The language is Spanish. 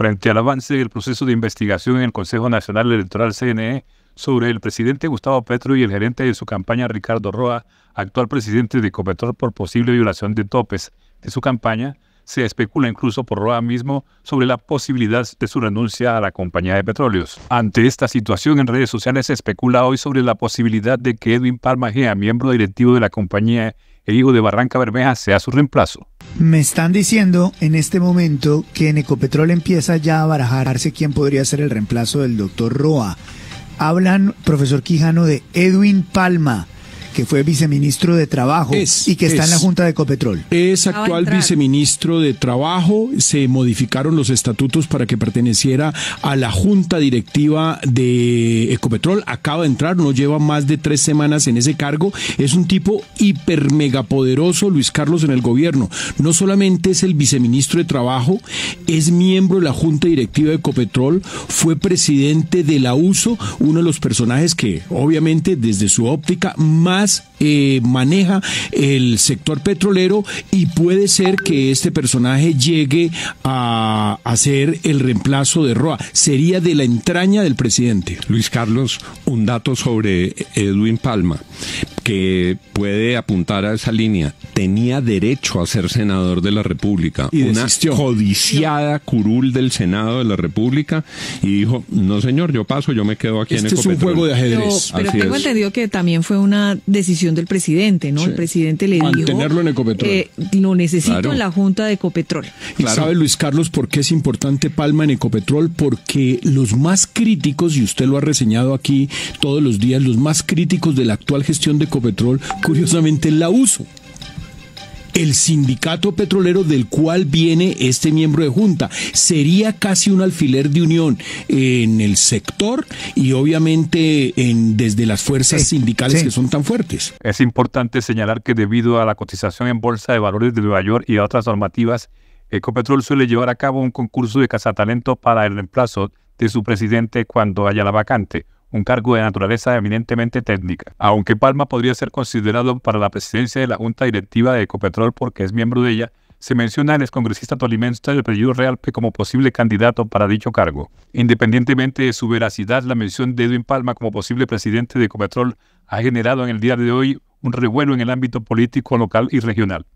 frente al avance del proceso de investigación en el Consejo Nacional Electoral CNE sobre el presidente Gustavo Petro y el gerente de su campaña Ricardo Roa, actual presidente de Copetrol por posible violación de topes de su campaña, se especula incluso por Roa mismo sobre la posibilidad de su renuncia a la compañía de petróleos. Ante esta situación en redes sociales se especula hoy sobre la posibilidad de que Edwin Palma Gea, miembro directivo de la compañía e hijo de Barranca Bermeja, sea su reemplazo. Me están diciendo en este momento que en Ecopetrol empieza ya a barajarse quién podría ser el reemplazo del doctor Roa. Hablan, profesor Quijano, de Edwin Palma que fue viceministro de Trabajo y que está en la Junta de Ecopetrol. Es actual viceministro de Trabajo. Se modificaron los estatutos para que perteneciera a la Junta Directiva de Ecopetrol. Acaba de entrar, no lleva más de tres semanas en ese cargo. Es un tipo hiper megapoderoso, Luis Carlos, en el gobierno. No solamente es el viceministro de Trabajo, es miembro de la Junta Directiva de Ecopetrol, fue presidente de la USO, uno de los personajes que, obviamente, desde su óptica, más eh, maneja el sector petrolero y puede ser que este personaje llegue a hacer el reemplazo de Roa. Sería de la entraña del presidente. Luis Carlos, un dato sobre Edwin Palma que puede apuntar a esa línea tenía derecho a ser senador de la República. una desistió. curul del Senado de la República y dijo, no señor, yo paso, yo me quedo aquí en Ecopetrol. Este es un juego de ajedrez. Pero, tengo entendido que también fue una decisión del presidente, ¿no? El presidente le dijo dijo... en Ecopetrol. Eh, lo necesito en la Junta de Ecopetrol. ¿Y sabe, Luis Carlos, por qué es importante Palma en Ecopetrol? Porque los más críticos, y usted lo ha reseñado aquí todos los días, los más críticos de la actual gestión de Ecopetrol, curiosamente la uso el sindicato petrolero del cual viene este miembro de junta. Sería casi un alfiler de unión en el sector y obviamente en, desde las fuerzas sindicales que son tan fuertes. Es importante señalar que debido a la cotización en Bolsa de Valores de Nueva York y a otras normativas, Ecopetrol suele llevar a cabo un concurso de cazatalento para el reemplazo de su presidente cuando haya la vacante un cargo de naturaleza eminentemente técnica. Aunque Palma podría ser considerado para la presidencia de la Junta Directiva de Ecopetrol porque es miembro de ella, se menciona al excongresista tolimense del apellido Realpe como posible candidato para dicho cargo. Independientemente de su veracidad, la mención de Edwin Palma como posible presidente de Ecopetrol ha generado en el día de hoy un revuelo en el ámbito político local y regional.